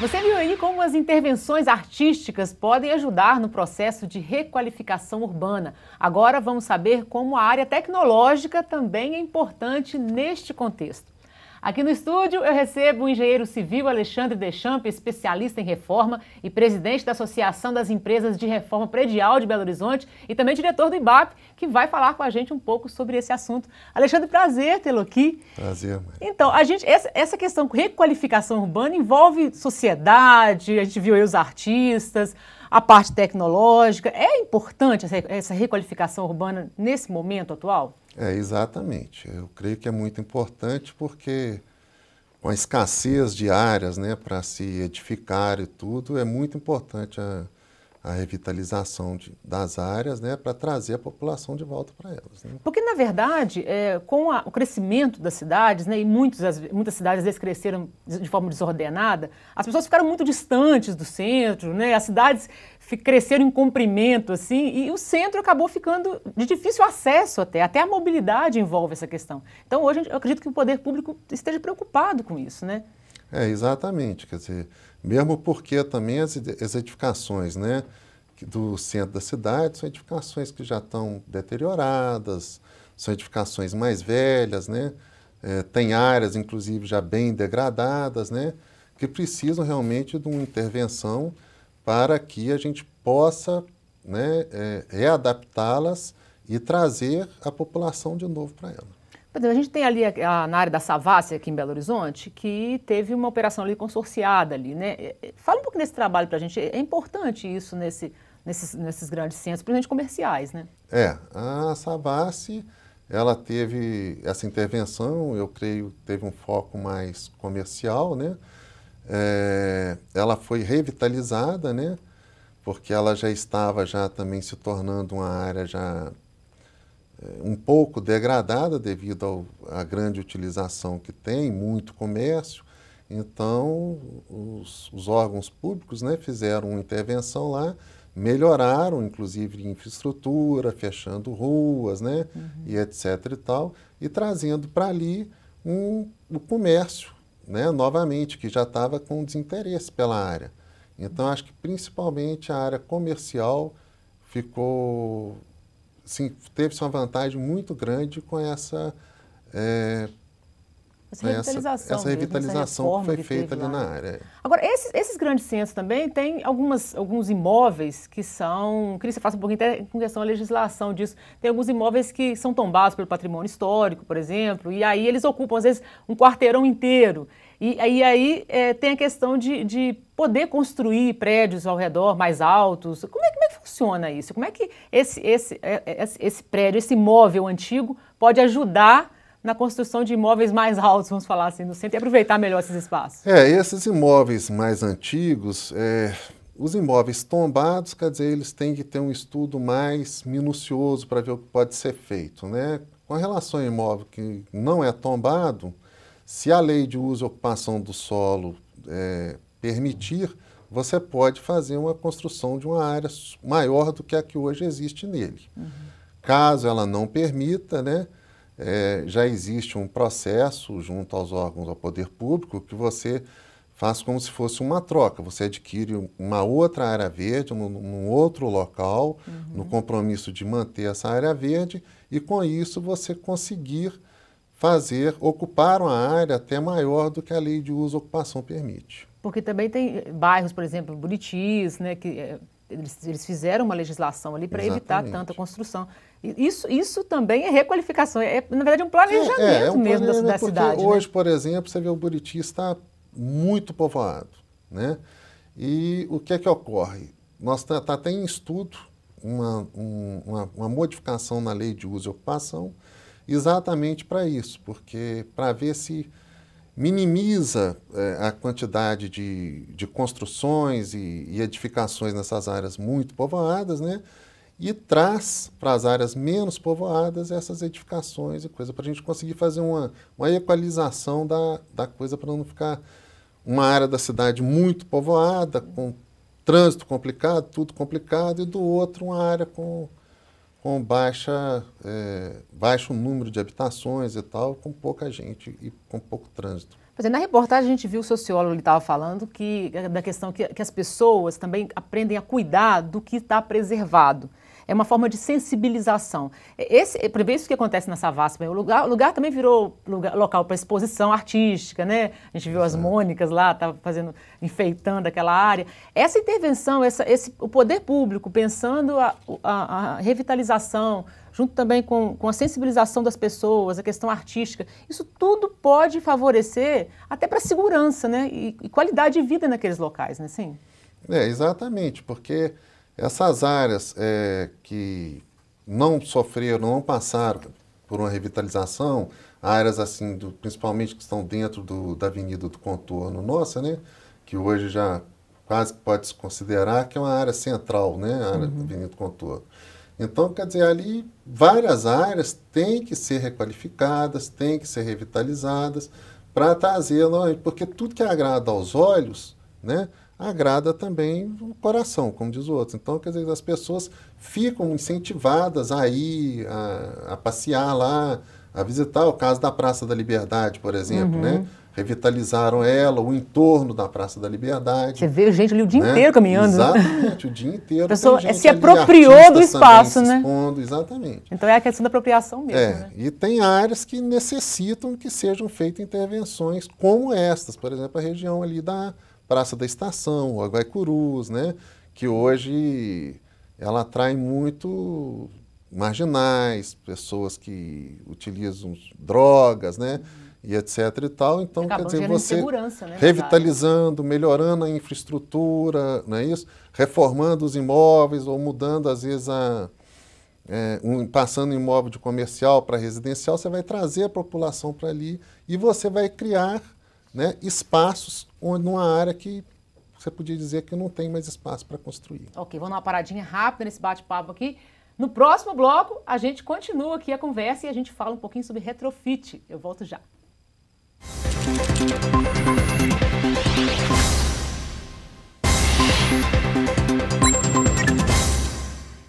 Você viu aí como as intervenções artísticas podem ajudar no processo de requalificação urbana. Agora vamos saber como a área tecnológica também é importante neste contexto. Aqui no estúdio eu recebo o engenheiro civil Alexandre Deschamps, especialista em reforma e presidente da Associação das Empresas de Reforma Predial de Belo Horizonte e também diretor do IBAP, que vai falar com a gente um pouco sobre esse assunto. Alexandre, prazer tê-lo aqui. Prazer, mãe. Então, a gente, essa, essa questão requalificação urbana envolve sociedade, a gente viu aí os artistas, a parte tecnológica. É importante essa, essa requalificação urbana nesse momento atual? É, exatamente. Eu creio que é muito importante porque com a escassez de áreas né, para se edificar e tudo, é muito importante a, a revitalização de, das áreas né, para trazer a população de volta para elas. Né? Porque, na verdade, é, com a, o crescimento das cidades, né, e muitos, as, muitas cidades às vezes cresceram de forma desordenada, as pessoas ficaram muito distantes do centro, né, as cidades cresceram em comprimento, assim, e o centro acabou ficando de difícil acesso até. Até a mobilidade envolve essa questão. Então, hoje, eu acredito que o poder público esteja preocupado com isso, né? É, exatamente. Quer dizer, mesmo porque também as, edificações né, do centro da cidade são edificações que já estão deterioradas, são edificações mais velhas, né? É, tem áreas, inclusive, já bem degradadas, né? Que precisam realmente de uma intervenção para que a gente possa né, é, readaptá-las e trazer a população de novo para ela. A gente tem ali a, a, na área da Savassi, aqui em Belo Horizonte, que teve uma operação ali consorciada ali, né? É, é, fala um pouco desse trabalho para a gente. É, é importante isso nesse, nesses, nesses grandes centros, principalmente comerciais, né? É, a Savassi, ela teve essa intervenção, eu creio, teve um foco mais comercial, né? É, ela foi revitalizada, né? Porque ela já estava já também se tornando uma área já é, um pouco degradada devido à grande utilização que tem, muito comércio. Então, os, os órgãos públicos né, fizeram uma intervenção lá, melhoraram, inclusive, infraestrutura, fechando ruas, né, uhum. e etc e tal, e trazendo para ali um, o comércio, né, novamente, que já estava com desinteresse pela área. Então, acho que principalmente a área comercial ficou, teve uma vantagem muito grande com essa é, né, essa revitalização. Essa, revitalização mesmo, essa que foi feita ali lá. na área. Agora, esses, esses, grandes centros também têm algumas, alguns imóveis que são. Queria que você faça um pouquinho até com questão da legislação disso. Tem alguns imóveis que são tombados pelo patrimônio histórico, por exemplo, e aí eles ocupam, às vezes, um quarteirão inteiro. E, e aí é, tem a questão de, de, poder construir prédios ao redor mais altos. Como é, como é que funciona isso? Como é que esse, esse, é, é, esse, esse prédio, esse imóvel antigo, pode ajudar na construção de imóveis mais altos, vamos falar assim, no centro, e aproveitar melhor esses espaços? É, esses imóveis mais antigos, é, os imóveis tombados, quer dizer, eles têm que ter um estudo mais minucioso para ver o que pode ser feito, né? Com relação ao imóvel que não é tombado, se a lei de uso e ocupação do solo é, permitir, você pode fazer uma construção de uma área maior do que a que hoje existe nele. Uhum. Caso ela não permita, né, é, já existe um processo junto aos órgãos ao poder público que você faz como se fosse uma troca. Você adquire uma outra área verde num, num outro local, uhum. no compromisso de manter essa área verde, e com isso você conseguir fazer, ocupar uma área até maior do que a lei de uso ocupação permite. Porque também tem bairros, por exemplo, Buritis, né, que eh, eles, eles fizeram uma legislação ali para evitar tanta construção. Isso, isso também é requalificação, é, na verdade é um planejamento é, é, é um mesmo planejamento da, cidade. Né? Hoje, né? por exemplo, você vê o Buriti está muito povoado. Né? E o que é que ocorre? Nós está tá até em estudo uma, um, uma, uma modificação na lei de uso e ocupação exatamente para isso, porque para ver se minimiza eh, a quantidade de, de construções e, e, edificações nessas áreas muito povoadas, né? E traz para as áreas menos povoadas essas edificações e coisa, para a gente conseguir fazer uma, uma equalização da, da coisa, para não ficar uma área da cidade muito povoada, com trânsito complicado, tudo complicado, e do outro uma área com com baixa, é, baixo número de habitações e tal, com pouca gente e com pouco trânsito. Pois é, na reportagem a gente viu o sociólogo estava falando que da questão que, que as pessoas também aprendem a cuidar do que está preservado. É uma forma de sensibilização. Esse, ver isso que acontece nessa Savaspa. O lugar, o lugar também virou lugar, local para exposição artística, né? A gente viu Exato. as Mônicas lá, estava tá fazendo, enfeitando aquela área. Essa intervenção, essa, esse, o poder público pensando a, a, a revitalização, junto também com, com a sensibilização das pessoas, a questão artística, isso tudo pode favorecer até para segurança, né? E, e, qualidade de vida naqueles locais, né? Sim. É, exatamente, porque essas áreas é, que não sofreram, não passaram por uma revitalização, áreas assim, do, principalmente que estão dentro do, da avenida do contorno nossa, né? Que hoje já quase pode se considerar que é uma área central, né? A área uhum. da avenida do contorno. Então, quer dizer, ali várias áreas têm que ser requalificadas, têm que ser revitalizadas para trazer, é? porque tudo que agrada aos olhos, né? agrada também o coração, como diz o outro. Então, quer dizer, as pessoas ficam incentivadas a ir, a, a passear lá, a visitar. O caso da Praça da Liberdade, por exemplo, né? uhum. né? Revitalizaram ela, o entorno da Praça da Liberdade. Você vê gente ali o dia né? inteiro caminhando. Exatamente, o dia inteiro. A pessoa é se ali, apropriou do espaço, né? Expondo, exatamente. Então é a questão da apropriação mesmo. É, né? e tem áreas que necessitam que sejam feitas intervenções como estas, por exemplo, a região ali da, Praça da Estação, o Aguaicurus, né? que hoje ela atrai muito marginais, pessoas que utilizam drogas, né? E etc e tal. Então, Acabam quer dizer, você né, revitalizando, melhorando a infraestrutura, não é isso? Reformando os imóveis ou mudando, às vezes, a, é, um, passando imóvel de comercial para residencial, você vai trazer a população para ali e você vai criar né, espaços onde, numa área que você podia dizer que não tem mais espaço para construir. Ok, vamos dar uma paradinha rápida nesse bate-papo aqui. No próximo bloco, a gente continua aqui a conversa e a gente fala um pouquinho sobre retrofit. Eu volto já.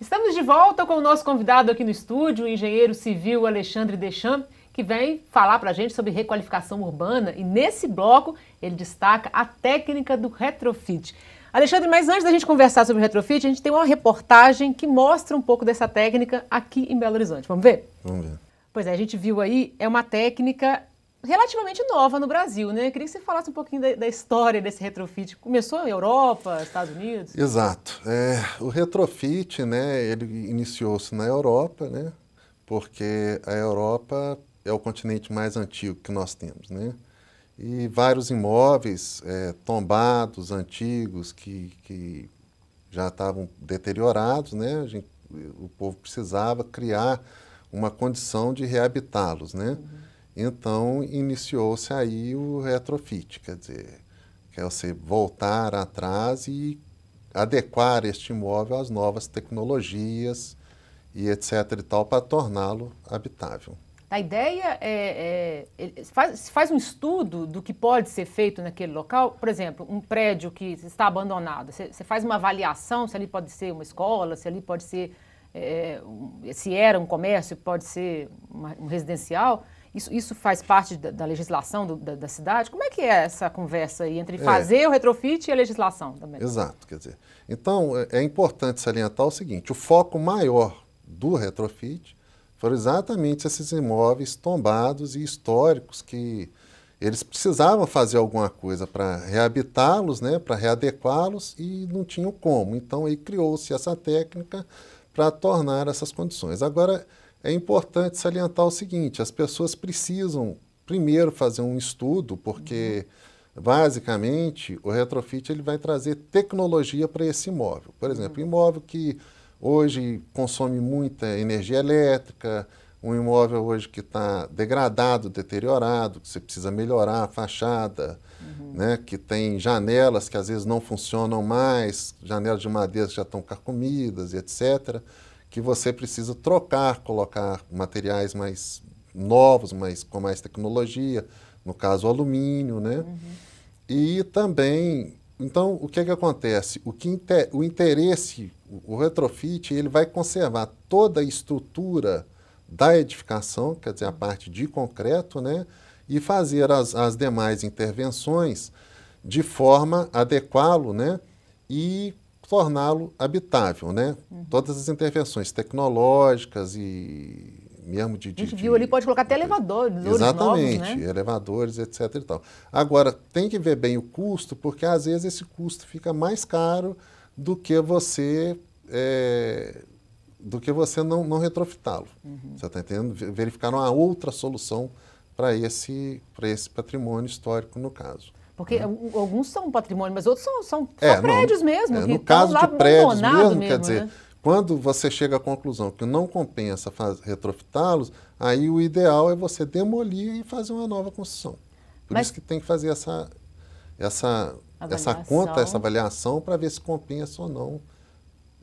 Estamos de volta com o nosso convidado aqui no estúdio, o engenheiro civil Alexandre Deschamps que vem falar para a gente sobre requalificação urbana e nesse bloco ele destaca a técnica do retrofit. Alexandre, mas antes da gente conversar sobre o retrofit, a gente tem uma reportagem que mostra um pouco dessa técnica aqui em Belo Horizonte. Vamos ver? Vamos ver. Pois é, a gente viu aí, é uma técnica relativamente nova no Brasil, né? Eu queria que você falasse um pouquinho da, da história desse retrofit. Começou na Europa, Estados Unidos? Exato. É, o retrofit, né, ele iniciou-se na Europa, né? Porque a Europa é o continente mais antigo que nós temos, né? E vários imóveis é, tombados, antigos, que, que já estavam deteriorados, né? Gente, o povo precisava criar uma condição de reabitá-los, né? Uhum. Então, iniciou-se aí o retrofit, quer dizer, que é você voltar atrás e adequar este imóvel às novas tecnologias e etc e tal para torná-lo habitável. A ideia é, é faz, se faz um estudo do que pode ser feito naquele local, por exemplo, um prédio que está abandonado, você, faz uma avaliação se ali pode ser uma escola, se ali pode ser, é, se era um comércio, pode ser uma, um residencial, isso, isso faz parte da, da legislação do, da, da, cidade? Como é que é essa conversa aí entre é. fazer é. o retrofit e a legislação também? Exato, quer dizer. Então, é, é importante salientar o seguinte: o foco maior do retrofit foram exatamente esses imóveis tombados e históricos que eles precisavam fazer alguma coisa para reabitá-los, né, para readequá-los e não tinham como. Então aí criou-se essa técnica para tornar essas condições. Agora é importante salientar o seguinte: as pessoas precisam primeiro fazer um estudo, porque uhum. basicamente o retrofit ele vai trazer tecnologia para esse imóvel. Por exemplo, um uhum. imóvel que hoje consome muita energia elétrica, um imóvel hoje que está degradado, deteriorado, que você precisa melhorar a fachada, uhum. né? que tem janelas que às vezes não funcionam mais, janelas de madeira que já estão carcomidas e etc., que você precisa trocar, colocar materiais mais novos, mais, com mais tecnologia, no caso alumínio, né? Uhum. E também então, o que é que acontece? O, que inter, o interesse, o, retrofit, ele vai conservar toda a estrutura da edificação, quer dizer, a parte de concreto, né? E fazer as, as demais intervenções de forma a adequá-lo, né? E torná-lo habitável, né? Uhum. Todas as intervenções tecnológicas e mesmo de. de a gente viu de, ali, pode colocar até elevadores. Exatamente, novos, né? elevadores, etc. E tal. Agora, tem que ver bem o custo, porque às vezes esse custo fica mais caro do que você. É, do que você não, não retrofitá-lo. Uhum. Você está entendendo? Verificar uma outra solução para esse, esse patrimônio histórico, no caso. Porque né? alguns são patrimônio, mas outros são, são, é, não, prédios mesmo. É, no caso de prédios mesmo, mesmo, quer dizer, né? Quando você chega à conclusão que não compensa retrofitá-los, aí o ideal é você demolir e fazer uma nova construção. Por Mas... isso que tem que fazer essa, essa, essa conta, essa avaliação, para ver se compensa ou não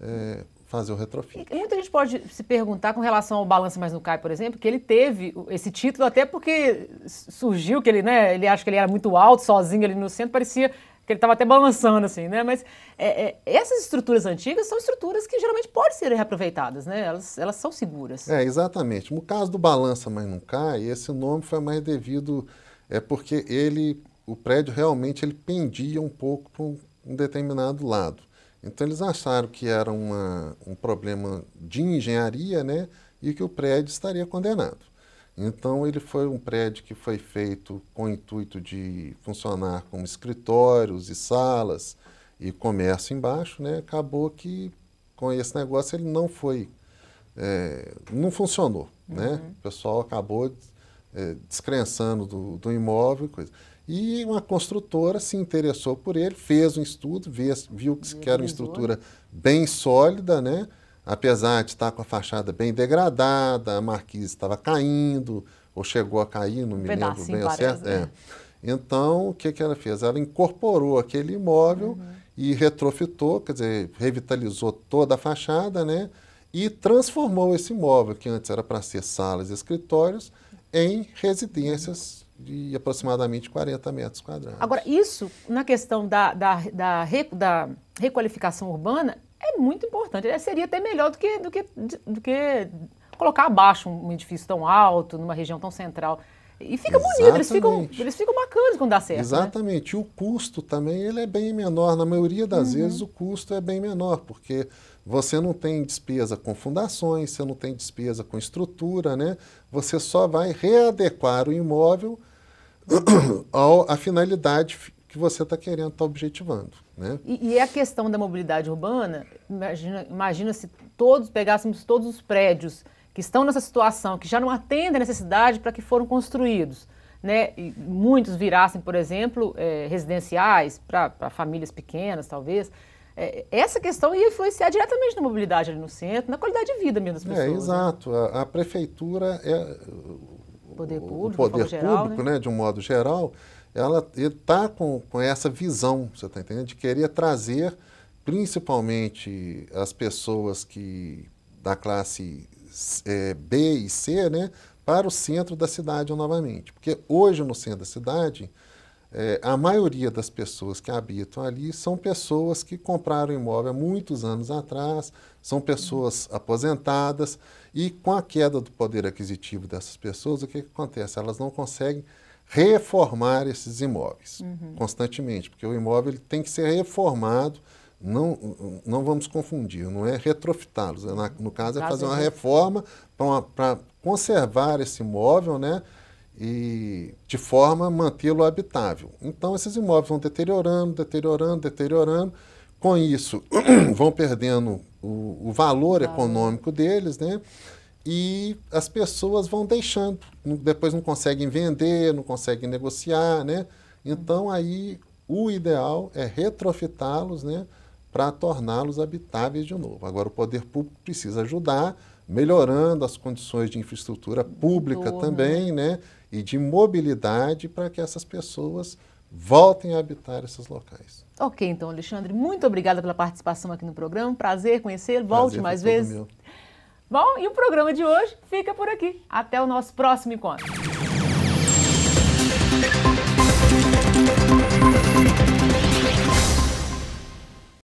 é, fazer o retrofit. E muita gente pode se perguntar com relação ao Balança Mais No Cai, por exemplo, que ele teve esse título até porque surgiu que ele, né, ele acha que ele era muito alto, sozinho ali no centro, parecia que ele estava até balançando assim, né? Mas é, é, essas estruturas antigas são estruturas que geralmente podem ser reaproveitadas, né? Elas, elas são seguras. É, exatamente. No caso do Balança Mas Não Cai, esse nome foi mais devido... É porque ele, o prédio realmente ele pendia um pouco para um, um, determinado lado. Então eles acharam que era uma, um problema de engenharia, né? E que o prédio estaria condenado. Então, ele foi um prédio que foi feito com o intuito de funcionar como escritórios e salas e comércio embaixo, né? Acabou que com esse negócio ele não foi, é, não funcionou, né? uhum. né? O pessoal acabou é, descrençando do, do imóvel e coisa. E uma construtora se interessou por ele, fez um estudo, viu, viu que era uma estrutura bem sólida, né? apesar de estar com a fachada bem degradada, a marquise estava caindo, ou chegou a cair, não me lembro bem parece, certo. É. Né? Então, o que, que ela fez? Ela incorporou aquele imóvel uhum. e retrofitou, quer dizer, revitalizou toda a fachada, né? E transformou esse imóvel, que antes era para ser salas e escritórios, em residências de aproximadamente 40 metros quadrados. Agora, isso, na questão da, da, da, da requalificação urbana, é muito importante. É, seria até melhor do que, do, que, do que colocar abaixo um edifício tão alto, numa região tão central. E fica Exatamente. bonito, eles ficam, eles ficam bacanas quando dá certo. Né? Exatamente. Né? E o custo também ele é bem menor. Na maioria das uhum. vezes o custo é bem menor, porque você não tem despesa com fundações, você não tem despesa com estrutura, né? Você só vai readequar o imóvel à finalidade que você está querendo, está objetivando. Né? E, e, a questão da mobilidade urbana, imagina, imagina se todos pegássemos todos os prédios que estão nessa situação, que já não atendem a necessidade para que foram construídos. Né? E muitos virassem, por exemplo, é, residenciais para famílias pequenas, talvez. É, essa questão ia influenciar diretamente na mobilidade ali no centro, na qualidade de vida mesmo das é, pessoas. É, exato. Né? A, a, prefeitura é. Poder público, o poder público, geral, né? né? de um modo geral, ela está com, com essa visão, você está entendendo, de querer trazer principalmente as pessoas que da classe é, B e C, né, para o centro da cidade novamente. Porque hoje no centro da cidade, é, a maioria das pessoas que habitam ali são pessoas que compraram imóvel há muitos anos atrás, são pessoas aposentadas, e com a queda do poder aquisitivo dessas pessoas, o que, que acontece? Elas não conseguem reformar esses imóveis uhum. constantemente, porque o imóvel ele tem que ser reformado. Não, não vamos confundir, não é retrofitá-los. É no caso, é fazer é uma reforma para conservar esse imóvel, né? e de forma a mantê-lo habitável. Então esses imóveis vão deteriorando, deteriorando, deteriorando. Com isso, vão perdendo o, o valor econômico deles, né? e as pessoas vão deixando, depois não conseguem vender, não conseguem negociar, né? Então aí o ideal é retrofitá-los, né, para torná-los habitáveis de novo. Agora o poder público precisa ajudar, melhorando as condições de infraestrutura pública né? também, né? né, e de mobilidade para que essas pessoas voltem a habitar esses locais. Ok, então, Alexandre, muito obrigada pela participação aqui no programa. Prazer conhecê-lo. Volte Prazer mais vezes. Meu. Bom, e o programa de hoje fica por aqui. Até o nosso próximo encontro.